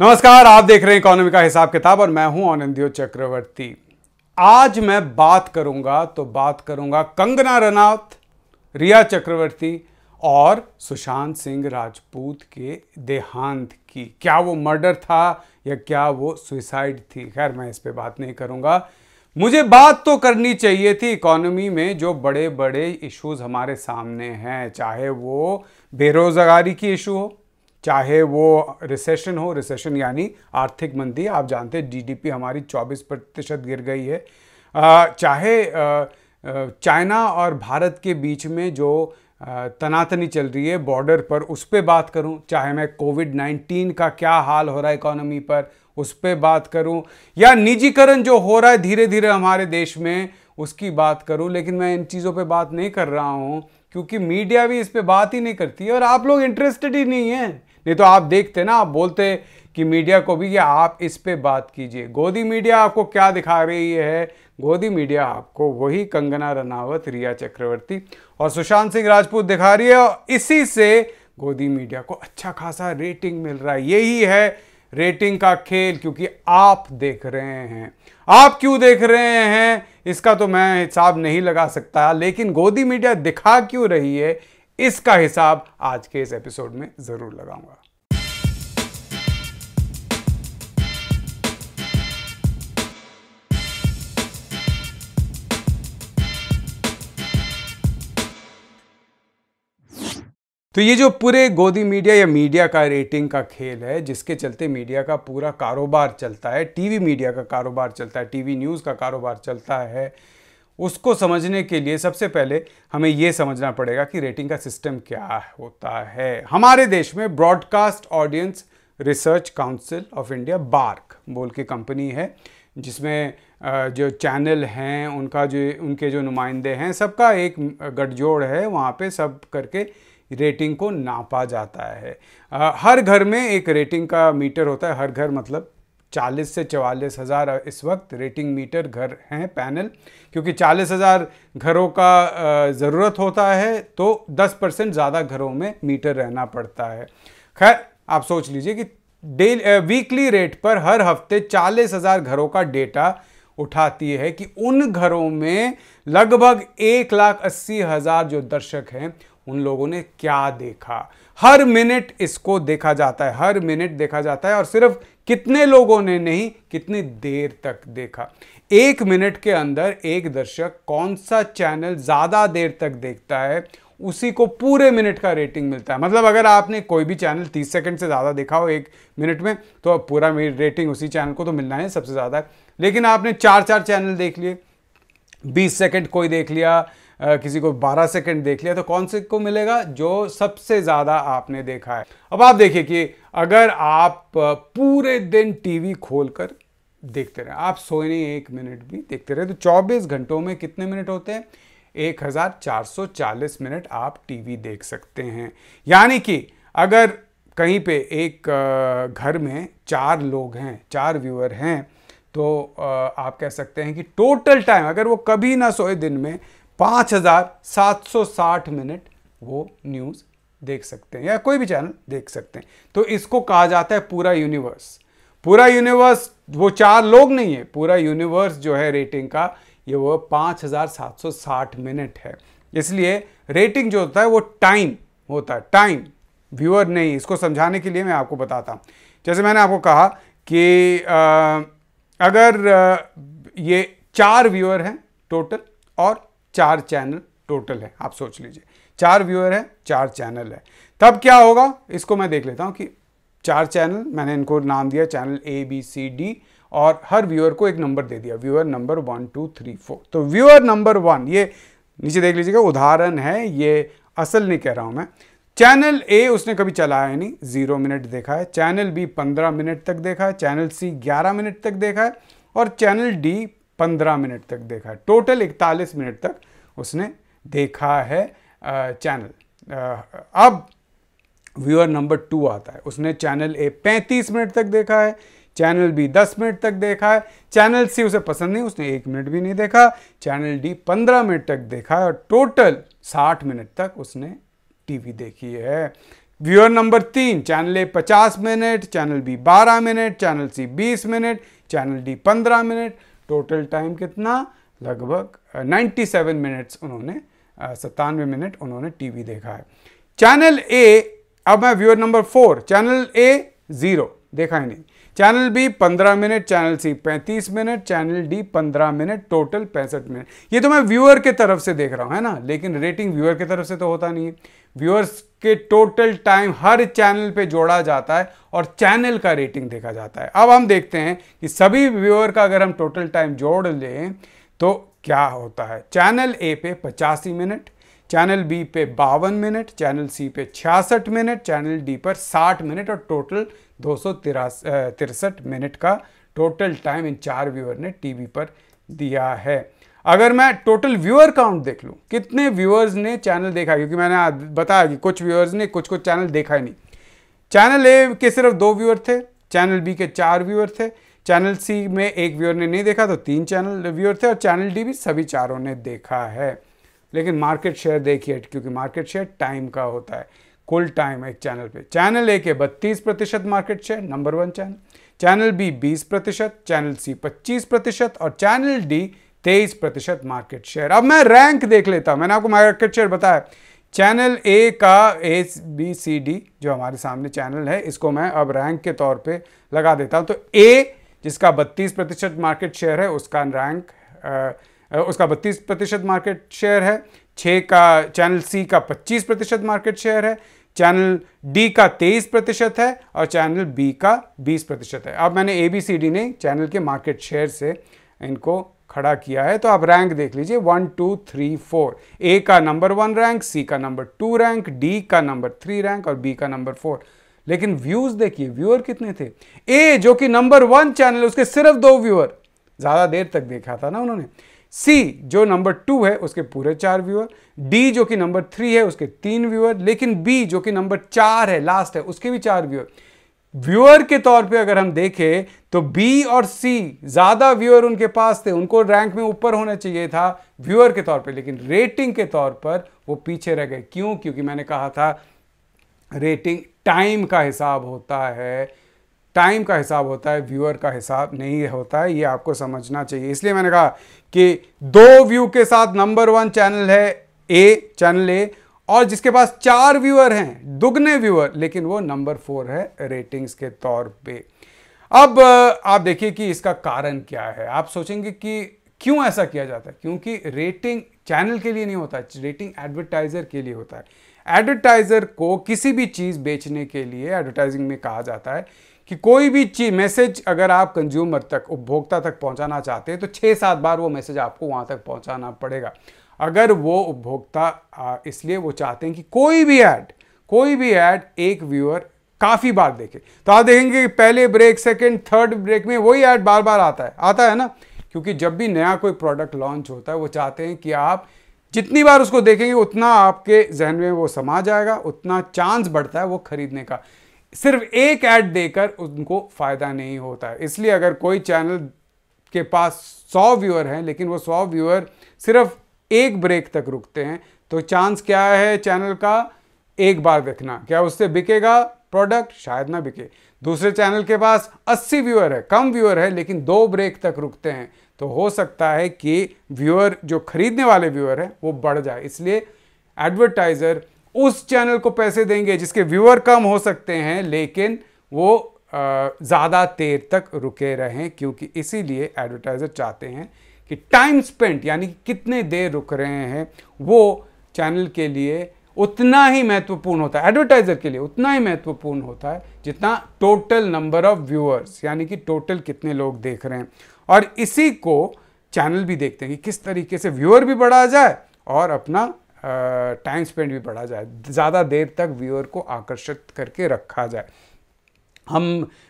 नमस्कार आप देख रहे हैं इकोनॉमी का हिसाब किताब और मैं हूं आनंदियो चक्रवर्ती आज मैं बात करूंगा तो बात करूंगा कंगना रनौत रिया चक्रवर्ती और सुशांत सिंह राजपूत के देहांत की क्या वो मर्डर था या क्या वो सुसाइड थी खैर मैं इस पर बात नहीं करूंगा मुझे बात तो करनी चाहिए थी इकोनॉमी में जो बड़े बड़े इश्यूज हमारे सामने हैं चाहे वो बेरोज़गारी की इशू हो चाहे वो रिसेशन हो रिसेशन यानी आर्थिक मंदी आप जानते हैं जीडीपी हमारी 24 प्रतिशत गिर गई है चाहे चाइना और भारत के बीच में जो तनातनी चल रही है बॉर्डर पर उस पर बात करूं चाहे मैं कोविड 19 का क्या हाल हो रहा है इकोनॉमी पर उस पर बात करूं या निजीकरण जो हो रहा है धीरे धीरे हमारे देश में उसकी बात करूं लेकिन मैं इन चीज़ों पे बात नहीं कर रहा हूं क्योंकि मीडिया भी इस पर बात ही नहीं करती है और आप लोग इंटरेस्टेड ही नहीं हैं नहीं तो आप देखते ना आप बोलते कि मीडिया को भी आप इस पे बात कीजिए गोदी मीडिया आपको क्या दिखा रही है गोदी मीडिया आपको वही कंगना रनावत रिया चक्रवर्ती और सुशांत सिंह राजपूत दिखा रही है और इसी से गोदी मीडिया को अच्छा खासा रेटिंग मिल रहा है यही है रेटिंग का खेल क्योंकि आप देख रहे हैं आप क्यों देख रहे हैं इसका तो मैं हिसाब नहीं लगा सकता लेकिन गोदी मीडिया दिखा क्यों रही है इसका हिसाब आज के इस एपिसोड में ज़रूर लगाऊंगा तो ये जो पूरे गोदी मीडिया या मीडिया का रेटिंग का खेल है जिसके चलते मीडिया का पूरा कारोबार चलता है टीवी मीडिया का कारोबार चलता है टीवी न्यूज़ का कारोबार चलता है उसको समझने के लिए सबसे पहले हमें यह समझना पड़ेगा कि रेटिंग का सिस्टम क्या होता है हमारे देश में broadcast audience research council of India BARC बोल के कंपनी है जिसमें जो चैनल हैं उनका जो उनके जो नुमाइंदे हैं सबका एक गठजोड़ है वहाँ पे सब करके रेटिंग को नापा जाता है हर घर में एक रेटिंग का मीटर होता है हर घर मतलब चालीस से चवालीस हज़ार इस वक्त रेटिंग मीटर घर हैं पैनल क्योंकि चालीस हज़ार घरों का ज़रूरत होता है तो दस परसेंट ज़्यादा घरों में मीटर रहना पड़ता है खैर आप सोच लीजिए कि डेली वीकली रेट पर हर हफ्ते चालीस हज़ार घरों का डेटा उठाती है कि उन घरों में लगभग एक लाख अस्सी हज़ार जो दर्शक हैं उन लोगों ने क्या देखा हर मिनट इसको देखा जाता है हर मिनट देखा जाता है और सिर्फ कितने लोगों ने नहीं कितनी देर तक देखा एक मिनट के अंदर एक दर्शक कौन सा चैनल ज़्यादा देर तक देखता है उसी को पूरे मिनट का रेटिंग मिलता है मतलब अगर आपने कोई भी चैनल 30 सेकंड से ज़्यादा देखा हो एक मिनट में तो अब पूरा रेटिंग उसी चैनल को तो मिलना है सबसे ज़्यादा लेकिन आपने चार चार चैनल देख लिए 20 सेकंड कोई देख लिया किसी को 12 सेकंड देख लिया तो कौन से को मिलेगा जो सबसे ज़्यादा आपने देखा है अब आप देखिए कि अगर आप पूरे दिन टीवी खोलकर देखते रहे आप सोए नहीं एक मिनट भी देखते रहे तो 24 घंटों में कितने मिनट होते हैं 1440 मिनट आप टीवी देख सकते हैं यानी कि अगर कहीं पे एक घर में चार लोग हैं चार व्यूअर हैं तो आप कह सकते हैं कि टोटल टाइम अगर वो कभी ना सोए दिन में पाँच हज़ार सात सौ साठ मिनट वो न्यूज़ देख सकते हैं या कोई भी चैनल देख सकते हैं तो इसको कहा जाता है पूरा यूनिवर्स पूरा यूनिवर्स वो चार लोग नहीं है पूरा यूनिवर्स जो है रेटिंग का ये वो पाँच हज़ार सात सौ साठ मिनट है इसलिए रेटिंग जो होता है वो टाइम होता है टाइम व्यूअर नहीं इसको समझाने के लिए मैं आपको बताता हूँ जैसे मैंने आपको कहा कि आ, अगर आ, ये चार व्यूअर हैं टोटल और चार चैनल टोटल है आप सोच लीजिए चार व्यूअर है चार चैनल है तब क्या होगा इसको मैं देख लेता हूँ कि चार चैनल मैंने इनको नाम दिया channel A B C D और हर व्यूअर को एक नंबर दे दिया viewer number one two three four तो व्यूअर नंबर वन ये नीचे देख लीजिएगा उदाहरण है ये असल नहीं कह रहा हूँ मैं चैनल ए उसने कभी चलाया नहीं जीरो मिनट देखा है चैनल बी पंद्रह मिनट तक देखा है चैनल सी ग्यारह मिनट तक देखा है और चैनल डी पंद्रह मिनट तक देखा है टोटल इकतालीस मिनट तक उसने देखा है चैनल अब व्यूअर नंबर टू आता है उसने चैनल ए पैंतीस मिनट तक देखा है चैनल बी 10 मिनट तक देखा है चैनल सी उसे पसंद नहीं उसने एक मिनट भी नहीं देखा चैनल डी 15 मिनट तक देखा है और टोटल 60 मिनट तक उसने टीवी देखी है व्यूअर नंबर तीन channel A 50 minute channel B 12 minute channel C 20 minute channel D 15 minute total time कितना लगभग 97 मिनट्स उन्होंने सत्तानवे मिनट उन्होंने टीवी देखा है चैनल ए अब मैं viewer number four channel A zero देखा ही नहीं channel B 15 minute channel C 35 minute channel D 15 minute total पैंसठ मिनट ये तो मैं व्यूअर के तरफ से देख रहा हूँ है ना लेकिन रेटिंग व्यूअर की तरफ से तो होता नहीं है व्यूअर्स के टोटल टाइम हर चैनल पे जोड़ा जाता है और चैनल का रेटिंग देखा जाता है अब हम देखते हैं कि सभी व्यूअर का अगर हम टोटल टाइम जोड़ लें तो क्या होता है चैनल ए पे पचासी मिनट चैनल बी पे बावन मिनट चैनल सी पे छियासठ मिनट चैनल डी पर साठ मिनट और टोटल दो तिरसठ मिनट का टोटल टाइम इन चार व्यूअर ने टीवी पर दिया है अगर मैं टोटल व्यूअर काउंट देख लूँ कितने व्यूअर्स ने चैनल देखा क्योंकि मैंने बताया कि कुछ व्यूअर्स ने कुछ कुछ चैनल देखा ही नहीं चैनल ए के सिर्फ दो व्यूअर थे चैनल बी के चार व्यूअर थे चैनल सी में एक व्यूअर ने नहीं देखा तो तीन चैनल व्यूअर थे और चैनल डी भी सभी चारों ने देखा है लेकिन मार्केट शेयर देखिए क्योंकि मार्केट शेयर टाइम का होता है कुल टाइम एक चैनल पे चैनल ए के बत्तीस प्रतिशत market share number one channel channel B बीस प्रतिशत चैनल सी पच्चीस प्रतिशत और चैनल डी तेईस प्रतिशत मार्केट शेयर अब मैं रैंक देख लेता हूँ मैंने आपको मार्केट शेयर बताया चैनल ए का ए बी सी डी जो हमारे सामने चैनल है इसको मैं अब रैंक के तौर पे लगा देता हूँ तो ए जिसका बत्तीस प्रतिशत मार्केट शेयर है उसका रैंक उसका बत्तीस प्रतिशत मार्केट शेयर है छः का चैनल सी का पच्चीस प्रतिशत मार्केट शेयर है चैनल डी का 23 प्रतिशत है और चैनल बी का 20 प्रतिशत है अब मैंने ए बी सी डी ने चैनल के मार्केट शेयर से इनको खड़ा किया है तो आप रैंक देख लीजिए one two three four A का नंबर वन रैंक सी का नंबर टू रैंक डी का नंबर थ्री रैंक और बी का नंबर फोर लेकिन व्यूज देखिए व्यूअर कितने थे ए जो कि नंबर वन चैनल उसके सिर्फ दो व्यूअर ज़्यादा देर तक देखा था ना उन्होंने सी जो नंबर टू है उसके पूरे चार व्यूअर डी जो कि नंबर थ्री है उसके तीन व्यूअर लेकिन बी जो कि नंबर चार है लास्ट है उसके भी चार व्यूअर व्यूअर के तौर पे अगर हम देखें तो बी और सी ज़्यादा व्यूअर उनके पास थे उनको रैंक में ऊपर होना चाहिए था व्यूअर के तौर पे लेकिन रेटिंग के तौर पर वो पीछे रह गए क्यों क्योंकि मैंने कहा था रेटिंग टाइम का हिसाब होता है टाइम का हिसाब होता है व्यूअर का हिसाब नहीं होता है ये आपको समझना चाहिए इसलिए मैंने कहा कि दो व्यू के साथ नंबर वन चैनल है ए चैनल ए और जिसके पास चार व्यूअर हैं दुगने व्यूअर लेकिन वो नंबर फोर है रेटिंग्स के तौर पे अब आप देखिए कि इसका कारण क्या है आप सोचेंगे कि क्यों ऐसा किया जाता है क्योंकि रेटिंग चैनल के लिए नहीं होता रेटिंग एडवर्टाइज़र के लिए होता है एडवर्टाइज़र को किसी भी चीज़ बेचने के लिए एडवर्टाइजिंग में कहा जाता है कि कोई भी चीज मैसेज अगर आप कंज्यूमर तक उपभोक्ता तक पहुंचाना चाहते हैं तो छः सात बार वो मैसेज आपको वहां तक पहुंचाना पड़ेगा अगर वो उपभोक्ता इसलिए वो चाहते हैं कि कोई भी ऐड कोई भी ऐड एक व्यूअर काफ़ी बार देखे तो आप देखेंगे कि पहले ब्रेक सेकेंड थर्ड ब्रेक में वही ऐड बार बार आता है आता है ना क्योंकि जब भी नया कोई प्रोडक्ट लॉन्च होता है वो चाहते हैं कि आप जितनी बार उसको देखेंगे उतना आपके जहन में वो समा जाएगा उतना चांस बढ़ता है वो खरीदने का सिर्फ एक ऐड देकर उनको फ़ायदा नहीं होता है इसलिए अगर कोई चैनल के पास सौ व्यूअर हैं लेकिन वो सौ व्यूअर सिर्फ एक ब्रेक तक रुकते हैं तो चांस क्या है चैनल का एक बार देखना क्या उससे बिकेगा प्रोडक्ट शायद ना बिके दूसरे चैनल के पास 80 व्यूअर है कम व्यूअर है लेकिन दो ब्रेक तक रुकते हैं तो हो सकता है कि व्यूअर जो खरीदने वाले व्यूअर हैं वो बढ़ जाए इसलिए एडवर्टाइज़र उस चैनल को पैसे देंगे जिसके व्यूअर कम हो सकते हैं लेकिन वो ज़्यादा देर तक रुके रहें क्योंकि इसीलिए एडवर्टाइज़र चाहते हैं कि टाइम स्पेंड यानी कि कितने देर रुक रहे हैं वो चैनल के लिए उतना ही महत्वपूर्ण होता है एडवर्टाइज़र के लिए उतना ही महत्वपूर्ण होता है जितना टोटल नंबर ऑफ व्यूअर्स यानी कि टोटल कितने लोग देख रहे हैं और इसी को चैनल भी देखते हैं कि किस तरीके से व्यूअर भी बढ़ा जाए और अपना टाइम स्पेंड भी बढ़ा जाए ज़्यादा देर तक व्यूअर को आकर्षित करके रखा जाए हम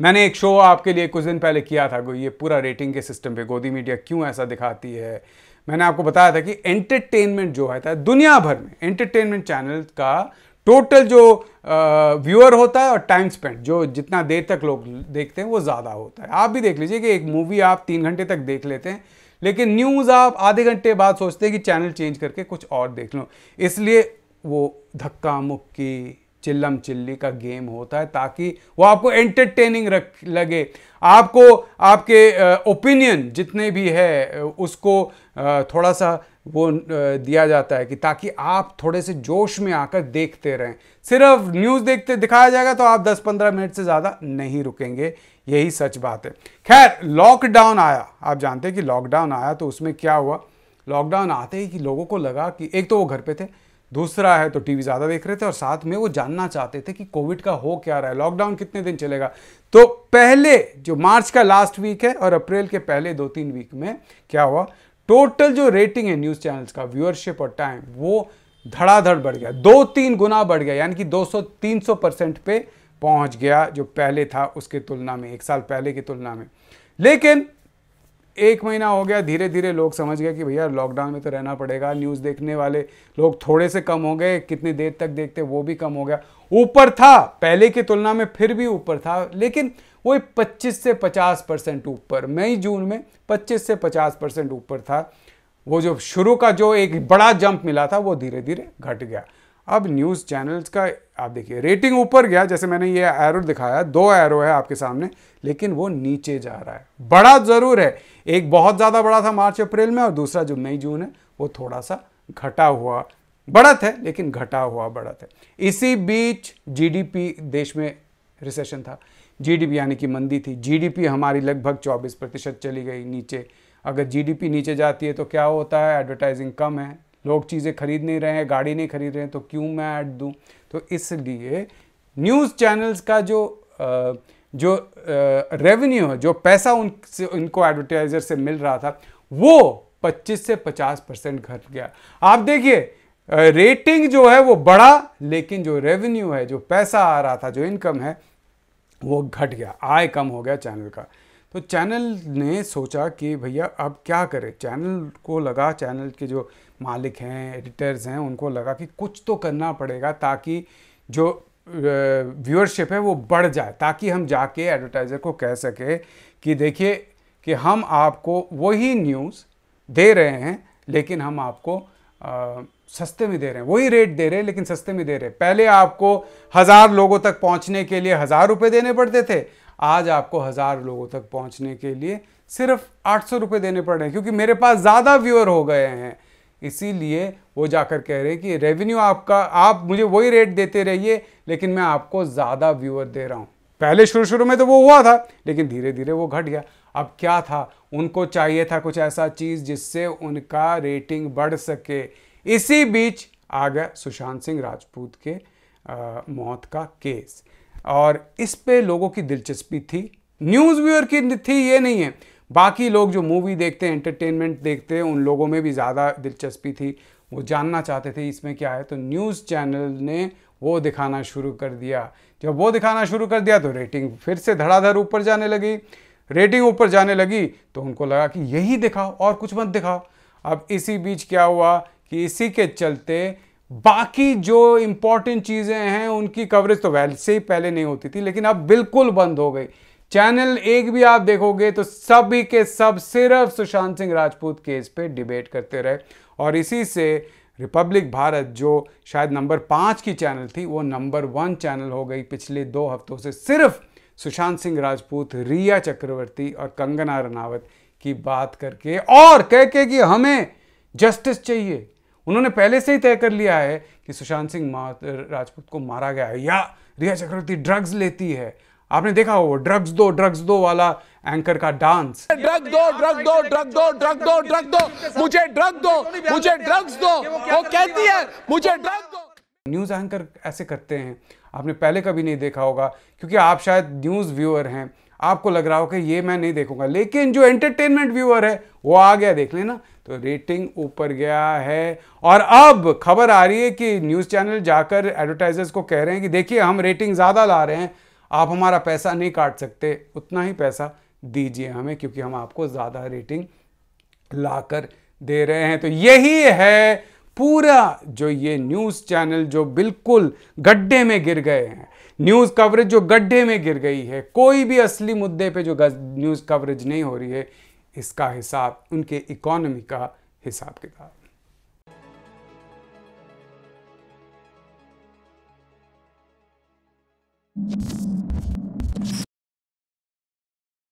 मैंने एक शो आपके लिए कुछ दिन पहले किया था ये पूरा रेटिंग के सिस्टम पे गोदी मीडिया क्यों ऐसा दिखाती है मैंने आपको बताया था कि एंटरटेनमेंट जो है दुनिया भर में एंटरटेनमेंट चैनल का टोटल जो व्यूअर होता है और टाइम स्पेंड जो जितना देर तक लोग देखते हैं वो ज़्यादा होता है आप भी देख लीजिए कि एक मूवी आप तीन घंटे तक देख लेते हैं लेकिन न्यूज़ आप आधे घंटे बाद सोचते हैं कि चैनल चेंज करके कुछ और देख लो इसलिए वो धक्का मुक्की चिल्लम चिल्ली का गेम होता है ताकि वो आपको एंटरटेनिंग रख लगे आपको आपके ओपिनियन जितने भी है उसको थोड़ा सा वो दिया जाता है कि ताकि आप थोड़े से जोश में आकर देखते रहें सिर्फ न्यूज़ देखते दिखाया जाएगा तो आप 10-15 मिनट से ज़्यादा नहीं रुकेंगे यही सच बात है खैर लॉकडाउन आया आप जानते हैं कि लॉकडाउन आया तो उसमें क्या हुआ लॉकडाउन आते ही कि लोगों को लगा कि एक तो वो घर पे थे दूसरा है तो टीवी ज़्यादा देख रहे थे और साथ में वो जानना चाहते थे कि कोविड का हो क्या रहा है लॉकडाउन कितने दिन चलेगा तो पहले जो मार्च का लास्ट वीक है और अप्रैल के पहले दो तीन वीक में क्या हुआ टोटल जो रेटिंग है न्यूज़ चैनल्स का व्यूअरशिप और टाइम वो धड़ाधड़ बढ़ गया दो तीन गुना बढ़ गया यानी कि 200-300 परसेंट पे पहुंच गया जो पहले था उसके तुलना में एक साल पहले की तुलना में लेकिन एक महीना हो गया धीरे धीरे लोग समझ गए कि भैया लॉकडाउन में तो रहना पड़ेगा न्यूज़ देखने वाले लोग थोड़े से कम हो गए कितनी देर तक देखते वो भी कम हो गया ऊपर था पहले की तुलना में फिर भी ऊपर था लेकिन वो 25 से 50 परसेंट ऊपर मई जून में 25 से 50 परसेंट ऊपर था वो जो शुरू का जो एक बड़ा जंप मिला था वो धीरे धीरे घट गया अब न्यूज़ चैनल्स का आप देखिए रेटिंग ऊपर गया जैसे मैंने ये एरो दिखाया दो एरो है आपके सामने लेकिन वो नीचे जा रहा है बड़ा ज़रूर है एक बहुत ज़्यादा बड़ा था मार्च अप्रैल में और दूसरा जो मई जून है वो थोड़ा सा घटा हुआ बढ़त है लेकिन घटा हुआ बढ़त है इसी बीच जीडीपी देश में रिसेशन था जीडीपी यानी कि मंदी थी जीडीपी हमारी लगभग 24 प्रतिशत चली गई नीचे अगर जीडीपी नीचे जाती है तो क्या होता है एडवर्टाइजिंग कम है लोग चीज़ें खरीद नहीं रहे हैं गाड़ी नहीं खरीद रहे हैं तो क्यों मैं ऐड दूँ तो इसलिए न्यूज़ चैनल्स का जो आ, जो रेवेन्यू है जो पैसा उनसे उनको एडवर्टाइज़र से मिल रहा था वो 25 से 50 परसेंट घट गया आप देखिए रेटिंग जो है वो बढ़ा लेकिन जो रेवेन्यू है जो पैसा आ रहा था जो इनकम है वो घट गया आय कम हो गया चैनल का तो चैनल ने सोचा कि भैया अब क्या करें चैनल को लगा चैनल के जो मालिक हैं एडिटर्स हैं उनको लगा कि कुछ तो करना पड़ेगा ताकि जो व्यूअरशिप है वो बढ़ जाए ताकि हम जाके एडवर्टाइज़र को कह सके कि देखिए कि हम आपको वही न्यूज़ दे रहे हैं लेकिन हम आपको आ, सस्ते में दे रहे हैं वही रेट दे रहे हैं लेकिन सस्ते में दे रहे हैं पहले आपको हज़ार लोगों तक पहुंचने के लिए हज़ार रुपये देने पड़ते थे आज आपको हज़ार लोगों तक पहुंचने के लिए सिर्फ आठ सौ रुपये देने पड़ रहे हैं क्योंकि मेरे पास ज़्यादा व्यूअर हो गए हैं इसीलिए वो जाकर कह रहे कि रेवेन्यू आपका आप मुझे वही रेट देते रहिए लेकिन मैं आपको ज़्यादा व्यूअर दे रहा हूँ पहले शुरू शुरू में तो वो हुआ था लेकिन धीरे धीरे वो घट गया अब क्या था उनको चाहिए था कुछ ऐसा चीज़ जिससे उनका रेटिंग बढ़ सके इसी बीच आ गया सुशांत सिंह राजपूत के आ, मौत का केस और इस पे लोगों की दिलचस्पी थी न्यूज़ व्यूअर की थी ये नहीं है बाकी लोग जो मूवी देखते हैं एंटरटेनमेंट देखते हैं उन लोगों में भी ज़्यादा दिलचस्पी थी वो जानना चाहते थे इसमें क्या है तो न्यूज़ चैनल ने वो दिखाना शुरू कर दिया जब वो दिखाना शुरू कर दिया तो रेटिंग फिर से धड़ाधड़ ऊपर जाने लगी रेटिंग ऊपर जाने लगी तो उनको लगा कि यही दिखाओ और कुछ मत दिखाओ अब इसी बीच क्या हुआ कि इसी के चलते बाकी जो इम्पॉर्टेंट चीज़ें हैं उनकी कवरेज तो वैसे ही पहले नहीं होती थी लेकिन अब बिल्कुल बंद हो गई चैनल एक भी आप देखोगे तो सभी के सब सिर्फ सुशांत सिंह राजपूत केस पे डिबेट करते रहे और इसी से रिपब्लिक भारत जो शायद नंबर पाँच की चैनल थी वो नंबर वन चैनल हो गई पिछले दो हफ्तों से सिर्फ सुशांत सिंह राजपूत रिया चक्रवर्ती और कंगना रनावत की बात करके और कह के कि हमें जस्टिस चाहिए उन्होंने पहले से ही तय कर लिया है कि सुशांत सिंह राजपूत को मारा गया है या रिया चक्रवर्ती ड्रग्स लेती है आपने देखा हो ड्रग्स दो ड्रग्स दो वाला एंकर का डांस ड्रग दो ड्रग दो ड्रग दो ड्रग दो ड्रग दो मुझे ड्रग दो मुझे ड्रग्स दो वो कहती है मुझे ड्रग दो न्यूज़ एंकर ऐसे करते हैं आपने पहले कभी नहीं देखा होगा क्योंकि आप शायद न्यूज़ व्यूअर हैं आपको लग रहा हो कि ये मैं नहीं देखूंगा लेकिन जो एंटरटेनमेंट व्यूअर है वो आ गया देख लेना तो रेटिंग ऊपर गया है और अब खबर आ रही है कि न्यूज़ चैनल जाकर एडवर्टाइजर्स को कह रहे हैं कि देखिए हम रेटिंग ज़्यादा ला रहे हैं आप हमारा पैसा नहीं काट सकते उतना ही पैसा दीजिए हमें क्योंकि हम आपको ज़्यादा रेटिंग लाकर दे रहे हैं तो यही है पूरा जो ये न्यूज़ चैनल जो बिल्कुल गड्ढे में गिर गए हैं न्यूज़ कवरेज जो गड्ढे में गिर गई है कोई भी असली मुद्दे पे जो न्यूज़ कवरेज नहीं हो रही है इसका हिसाब उनके इकोनॉमी का हिसाब किताब you